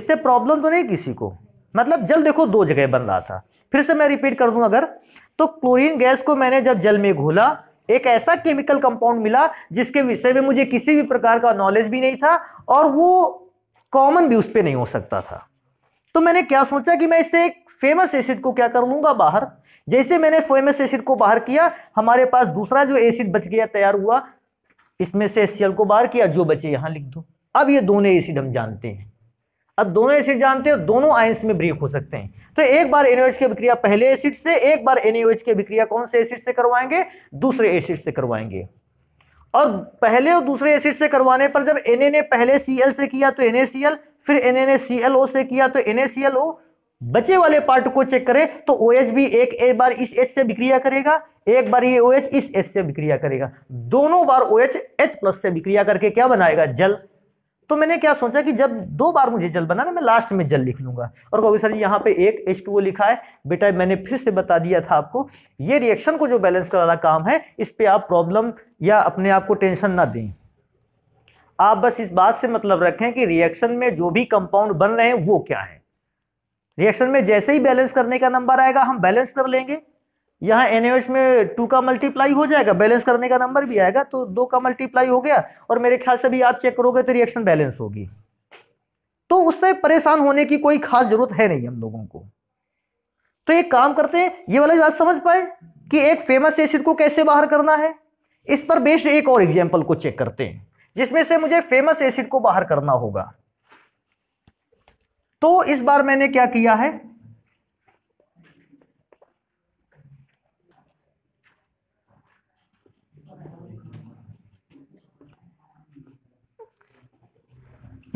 इससे प्रॉब्लम तो नहीं किसी को मतलब जल देखो दो जगह बन रहा था फिर से मैं रिपीट कर दूं अगर तो क्लोरीन गैस को मैंने जब जल में घोला एक ऐसा केमिकल कंपाउंड मिला जिसके विषय में मुझे किसी भी प्रकार का नॉलेज भी नहीं था और वो कॉमन भी उस पर नहीं हो सकता था तो मैंने क्या सोचा कि मैं इसे एक फेमस एसिड को क्या कर लूंगा बाहर जैसे मैंने फेमस एसिड को बाहर किया हमारे पास दूसरा जो एसिड बच गया तैयार हुआ इसमें से एस को बाहर किया जो बचे यहां लिख दो अब ये दोनों एसिड हम जानते हैं अब दोनों एसिड जानते हो दोनों आयंस में ब्रेक हो सकते हैं तो एक बार एनओएच की अभिक्रिया पहले एसिड से एक बार एनओएच की अभिक्रिया कौन से एसिड से करवाएंगे दूसरे एसिड से करवाएंगे और पहले और दूसरे एसिड से करवाने पर जब एन पहले सी से किया तो एन फिर एन से किया तो एन बचे वाले पार्ट को चेक करें तो ओ OH एच भी एक, एक बार इस एच से विक्रिया करेगा एक बार ये एच OH इस एच से विक्रिया करेगा दोनों बार ओ एच एच प्लस से विक्रिया करके क्या बनाएगा जल तो मैंने क्या सोचा कि जब दो बार मुझे जल बनाना मैं लास्ट में जल लिख लूंगा और कहोगे सर यहाँ पे एक एच टू लिखा है बेटा मैंने फिर से बता दिया था आपको ये रिएक्शन को जो बैलेंस वाला काम है इस पर आप प्रॉब्लम या अपने आप को टेंशन ना दें आप बस इस बात से मतलब रखें कि रिएक्शन में जो भी कंपाउंड बन रहे हैं वो क्या है रिएक्शन में जैसे ही बैलेंस करने का नंबर आएगा हम बैलेंस कर लेंगे यहाँ एनएच में टू का मल्टीप्लाई हो जाएगा बैलेंस करने का नंबर भी आएगा तो दो का मल्टीप्लाई हो गया और मेरे ख्याल से भी आप चेक करोगे तो रिएक्शन बैलेंस होगी तो उससे परेशान होने की कोई खास जरूरत है नहीं हम लोगों को तो एक काम करते हैं ये वाला बात समझ पाए कि एक फेमस एसिड को कैसे बाहर करना है इस पर बेस्ड एक और एग्जाम्पल को चेक करते हैं जिसमें से मुझे फेमस एसिड को बाहर करना होगा तो इस बार मैंने क्या किया है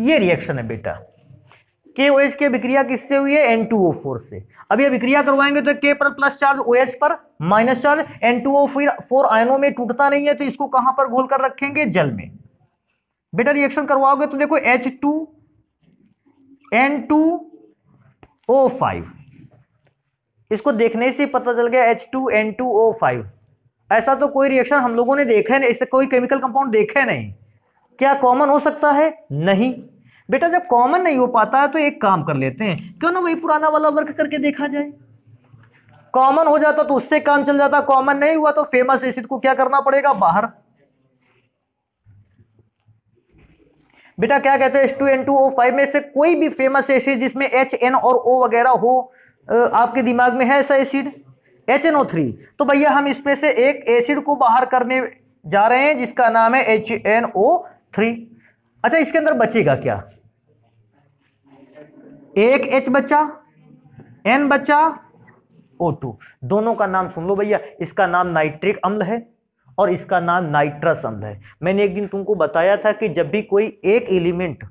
ये रिएक्शन है बेटा के ओ एच के विक्रिया किससे हुई है एन टू ओ फोर से अब ये विक्रिया करवाएंगे तो के पर प्लस चार्ज ओ एच पर minus charge N two O four आयनों में टूटता नहीं है तो इसको कहां पर घोल कर रखेंगे जल में बेटा रिएक्शन करवाओगे तो देखो H two N two O five इसको देखने से पता चल गया H two N two O five ऐसा तो कोई रिएक्शन हम लोगों ने देखा है नहीं इससे कोई केमिकल कंपाउंड देखा है नहीं क्या कॉमन हो सकता है नहीं बेटा जब कॉमन नहीं हो पाता है तो एक काम कर लेते हैं क्यों ना वही पुराना वाला वर्क करके देखा जाए कॉमन हो जाता तो उससे काम चल जाता कॉमन नहीं हुआ तो फेमस एसिड को क्या करना पड़ेगा बाहर बेटा क्या कहते हैं S two N two O five में से कोई भी फेमस एसिड जिसमें एच एन और ओ वगैरह हो आपके दिमाग में है ऐसा acid H N O three तो भैया हम इसमें से एक एसिड को बाहर करने जा रहे हैं जिसका नाम है एच एन ओ थ्री अच्छा इसके अंदर बचेगा क्या एक एच बच्चा एन बच्चा ओ टू दोनों का नाम सुन लो भैया इसका नाम नाइट्रिक अम्ल है और इसका नाम नाइट्रस अम्ल है मैंने एक दिन तुमको बताया था कि जब भी कोई एक एलिमेंट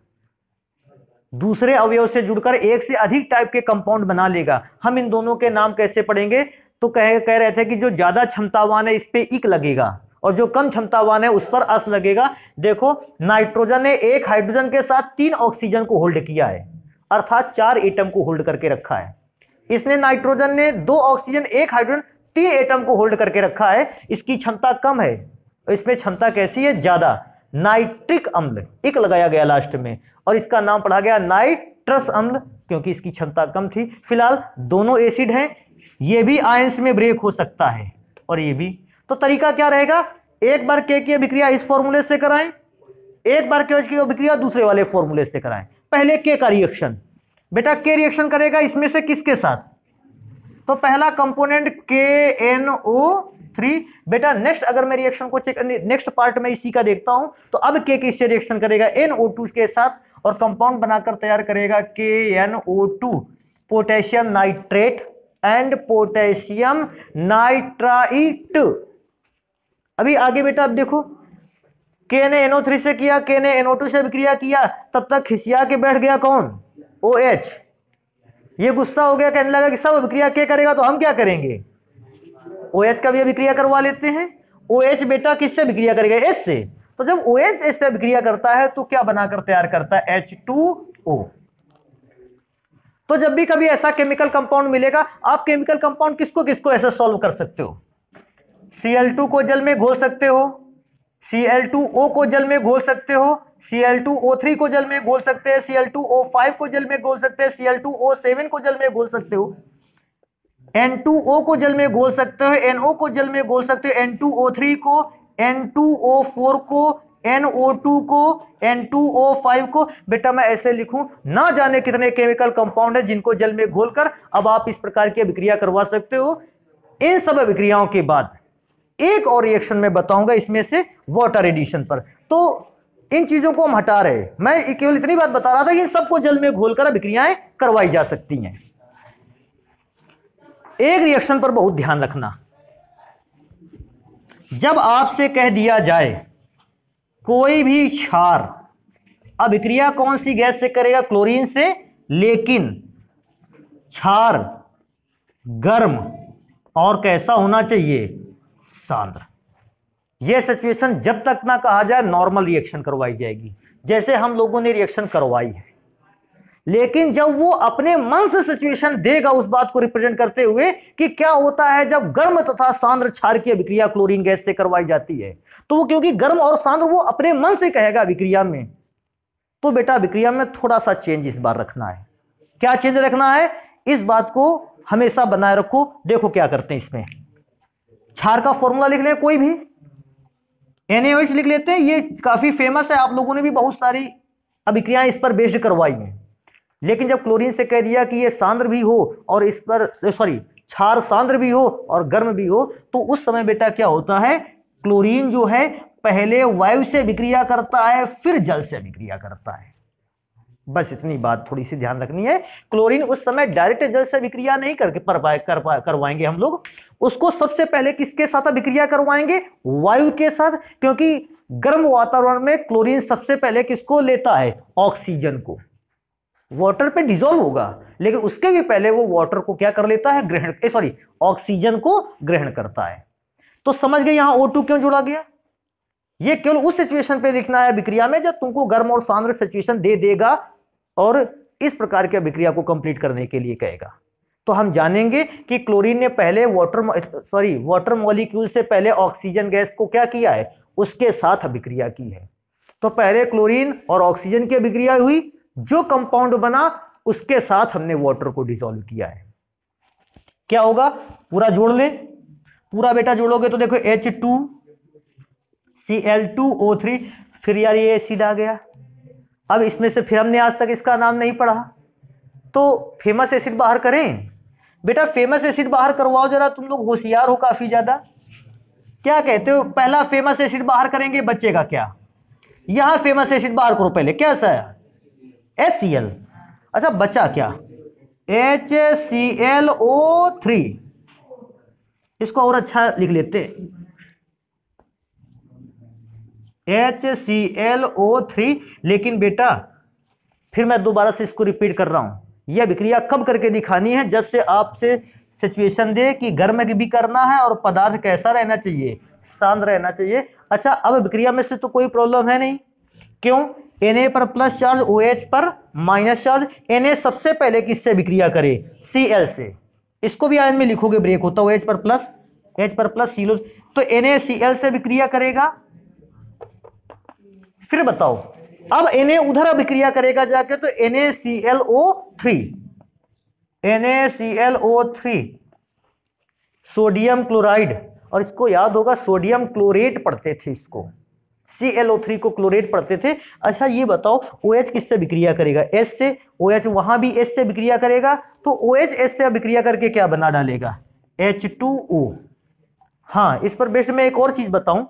दूसरे अवयव से जुड़कर एक से अधिक टाइप के कंपाउंड बना लेगा हम इन दोनों के नाम कैसे पढ़ेंगे तो कह कह रहे थे कि जो ज्यादा क्षमतावान है इस पे इक लगेगा और जो कम क्षमतावान है उस पर अस लगेगा देखो नाइट्रोजन ने एक हाइड्रोजन के साथ तीन ऑक्सीजन को होल्ड किया है अर्थात चार एटम को होल्ड करके रखा है इसने नाइट्रोजन ने दो ऑक्सीजन एक हाइड्रोजन तीन एटम को होल्ड करके रखा है इसकी क्षमता कम है इसमें क्षमता कैसी है ज्यादा नाइट्रिक अम्ल एक लगाया गया लास्ट में और इसका नाम पढ़ा गया नाइट्रस अम्ल क्योंकि इसकी क्षमता कम थी फिलहाल दोनों एसिड हैं यह भी आयंस में ब्रेक हो सकता है और यह भी तो तरीका क्या रहेगा एक बार के की अभिक्रिया इस फॉर्मूले से कराएं एक बार के की अभिक्रिया दूसरे वाले फॉर्मूले से कराएं पहले के का रिएक्शन बेटा के रिएक्शन करेगा इसमें से किसके साथ तो पहला component K N O three बेटा नेक्स्ट अगर मैं रिएक्शन को चेक नेक्स्ट पार्ट में इसी का देखता हूं तो अब के किससे रिएक्शन करेगा एन ओ टू के साथ और कंपाउंड बनाकर तैयार करेगा K N O two potassium nitrate and potassium nitrite अभी आगे बेटा आप देखो के ने एनओ थ्री से किया के ने एनओ टू से अभिक्रिया किया तब तक खिसिया के बैठ गया कौन ओ एच ये गुस्सा हो गया कहने लगा कि सब अभिक्रिया के करेगा तो हम क्या करेंगे ओ एच का भी अभिक्रिया करवा लेते हैं ओ एच बेटा किससे अभिक्रिया करेगा एस से तो जब ओ एच एस से अभिक्रिया करता है तो क्या बनाकर तैयार करता है एच टू ओ तो जब भी कभी ऐसा केमिकल कंपाउंड मिलेगा आप केमिकल कंपाउंड किसको किसको ऐसे सॉल्व कर सकते हो Cl2 को जल में घोल सकते हो Cl2O को जल में घोल सकते हो Cl2O3 को जल में घोल सकते हैं Cl2O5 को जल में घोल सकते हैं Cl2O7 को जल में घोल सकते हो N2O को जल में घोल सकते हो NO को जल में घोल सकते हो N2O3 को N2O4 को NO2 को N2O5 को बेटा मैं ऐसे लिखूं ना जाने कितने केमिकल कंपाउंड है जिनको जल में घोलकर अब आप इस प्रकार की अभिक्रिया करवा सकते हो इन सब अभिक्रियाओं के बाद एक और रिएक्शन में बताऊंगा इसमें से वाटर एडिशन पर तो इन चीजों को हम हटा रहे मैं केवल इतनी बात बता रहा था कि इन सबको जल में घोलकर अभिक्रियाएं करवाई जा सकती हैं एक रिएक्शन पर बहुत ध्यान रखना जब आपसे कह दिया जाए कोई भी क्षार अभिक्रिया कौन सी गैस से करेगा क्लोरीन से लेकिन क्षार गर्म और कैसा होना चाहिए सांद्र यह सिचुएशन जब तक ना कहा जाए नॉर्मल रिएक्शन करवाई जाएगी जैसे हम लोगों ने रिएक्शन करवाई है लेकिन जब वो अपने मन से सिचुएशन देगा उस बात को रिप्रेजेंट करते हुए कि क्या होता है जब गर्म तथा सांद्र क्षार की अभिक्रिया क्लोरीन गैस से करवाई जाती है तो वो क्योंकि गर्म और सांद्र वो अपने मन से कहेगा अभिक्रिया में तो बेटा अभिक्रिया में थोड़ा सा चेंज इस बार रखना है क्या चेंज रखना है इस बात को हमेशा बनाए रखो देखो क्या करते हैं इसमें छार का फॉर्मूला लिख लें कोई भी एनएच लिख लेते हैं ये काफ़ी फेमस है आप लोगों ने भी बहुत सारी अभिक्रियाएं इस पर बेस्ड करवाई हैं लेकिन जब क्लोरीन से कह दिया कि ये सांद्र भी हो और इस पर सॉरी छार सांद्र भी हो और गर्म भी हो तो उस समय बेटा क्या होता है क्लोरीन जो है पहले वायु से विक्रिया करता है फिर जल से विक्रिया करता है बस इतनी बात थोड़ी सी ध्यान रखनी है क्लोरीन उस समय डायरेक्ट जल से अभिक्रिया नहीं करके पर कर, करवाएंगे हम लोग उसको सबसे पहले किसके साथ अभिक्रिया करवाएंगे वायु के साथ क्योंकि गर्म वातावरण में क्लोरीन सबसे पहले किसको लेता है ऑक्सीजन को वाटर पे डिजोल्व होगा लेकिन उसके भी पहले वो वाटर को क्या कर लेता है ग्रहण सॉरी ऑक्सीजन को ग्रहण करता है तो समझ गए यहां ओ क्यों जुड़ा गया ये केवल उस सिचुएशन पे लिखना है अभिक्रिया में जब तुमको गर्म और सांद्र सिचुएशन दे देगा और इस प्रकार की अभिक्रिया को कंप्लीट करने के लिए कहेगा तो हम जानेंगे कि क्लोरीन ने पहले वाटर सॉरी वाटर मॉलिक्यूल से पहले ऑक्सीजन गैस को क्या किया है उसके साथ अभिक्रिया की है तो पहले क्लोरीन और ऑक्सीजन की अभिक्रिया हुई जो कंपाउंड बना उसके साथ हमने वाटर को डिजोल्व किया है क्या होगा पूरा जोड़ लें पूरा बेटा जोड़ोगे तो देखो H two C L two O three फिर यार ये एसिड आ गया अब इसमें से फिर हमने आज तक इसका नाम नहीं पढ़ा तो फेमस एसिड बाहर करें बेटा फेमस एसिड बाहर करवाओ जरा तुम लोग होशियार हो काफ़ी ज़्यादा क्या कहते हो पहला फेमस एसिड बाहर करेंगे बच्चे का क्या यहाँ फेमस एसिड बाहर करो पहले क्या सर एस सी एल अच्छा बच्चा क्या H C L O three इसको और अच्छा लिख लेते H C L O three लेकिन बेटा फिर मैं दोबारा से इसको रिपीट कर रहा हूं यह अभिक्रिया कब करके दिखानी है जब से आपसे सिचुएशन दे कि गर्म भी करना है और पदार्थ कैसा रहना चाहिए शांत रहना चाहिए अच्छा अब अभिक्रिया में से तो कोई प्रॉब्लम है नहीं क्यों एन पर प्लस चार्ज ओ OH पर माइनस चार्ज एन सबसे पहले किससे अभिक्रिया करे सी से इसको भी आयन में लिखोगे ब्रेक होता है OH पर प्लस एच पर प्लस सीलो तो एन से अभिक्रिया करेगा फिर बताओ अब एन उधर अभिक्रिया करेगा जाके तो N A C C L L O three O three sodium chloride और इसको याद होगा सोडियम क्लोरेट पढ़ते थे इसको सी एल ओ थ्री को क्लोरेट पढ़ते थे अच्छा ये बताओ ओ OH किससे विक्रिया करेगा एस से ओ OH वहां भी एस से विक्रिया करेगा तो ओ OH एस से अभिक्रिया करके क्या बना डालेगा एच टू ओ हाँ इस पर बेस्ट में एक और चीज बताऊं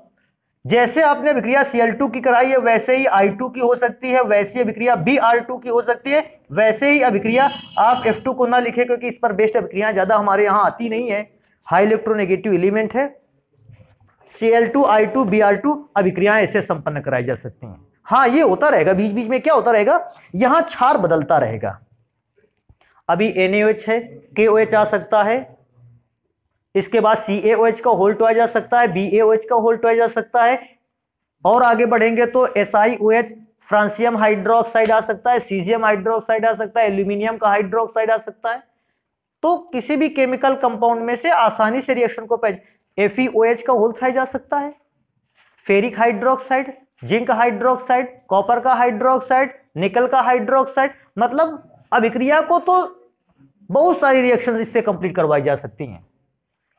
जैसे आपने अभिक्रिया Cl2 की कराई है वैसे ही I2 की हो सकती है वैसे ही अभिक्रिया Br2 की हो सकती है वैसे ही अभिक्रिया आप F2 को ना लिखे क्योंकि इस पर बेस्ट अभिक्रियाएं ज्यादा हमारे यहाँ आती नहीं है हाई इलेक्ट्रोनेगेटिव एलिमेंट है Cl2, I2, Br2 अभिक्रियाएं ऐसे संपन्न कराई जा सकती हैं हाँ ये होता रहेगा बीच बीच में क्या होता रहेगा यहाँ क्षार बदलता रहेगा अभी एनएच है के आ सकता है इसके बाद सी ए ओ एच का होल टोया जा सकता है बी ए ओ एच का होल टोया जा सकता है और आगे बढ़ेंगे तो S I O H francium hydroxide आ सकता है सीजियम हाइड्रोक्साइड आ सकता है एल्यूमिनियम का हाइड्रोक्साइड आ सकता है तो किसी भी केमिकल कंपाउंड में से आसानी से रिएक्शन को एफ ई ओ एच का होल थ्राई जा सकता है ferric hydroxide zinc hydroxide copper का हाइड्रोक्साइड निकल का हाइड्रोक्साइड मतलब अभिक्रिया को तो बहुत सारी रिएक्शन इससे कंप्लीट करवाई जा सकती हैं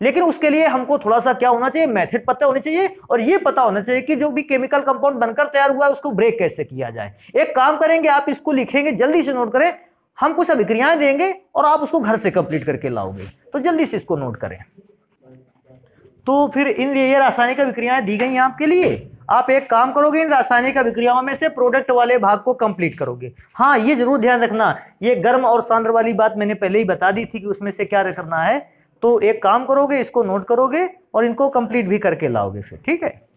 लेकिन उसके लिए हमको थोड़ा सा क्या होना चाहिए मेथड पता होना चाहिए और ये पता होना चाहिए कि जो भी केमिकल कंपाउंड बनकर तैयार हुआ है उसको ब्रेक कैसे किया जाए एक काम करेंगे आप इसको लिखेंगे जल्दी से नोट करें हम कुछ अभिक्रियाएं देंगे और आप उसको घर से कंप्लीट करके लाओगे तो जल्दी से इसको नोट करें तो फिर इन ये रासायनिक अभिक्रियाएं दी गई हैं आपके लिए आप एक काम करोगे इन रासायनिक अभिक्रियाओं में से प्रोडक्ट वाले भाग को कंप्लीट करोगे हाँ ये जरूर ध्यान रखना ये गर्म और सांद्र वाली बात मैंने पहले ही बता दी थी कि उसमें से क्या करना है तो एक काम करोगे इसको नोट करोगे और इनको कंप्लीट भी करके लाओगे फिर ठीक है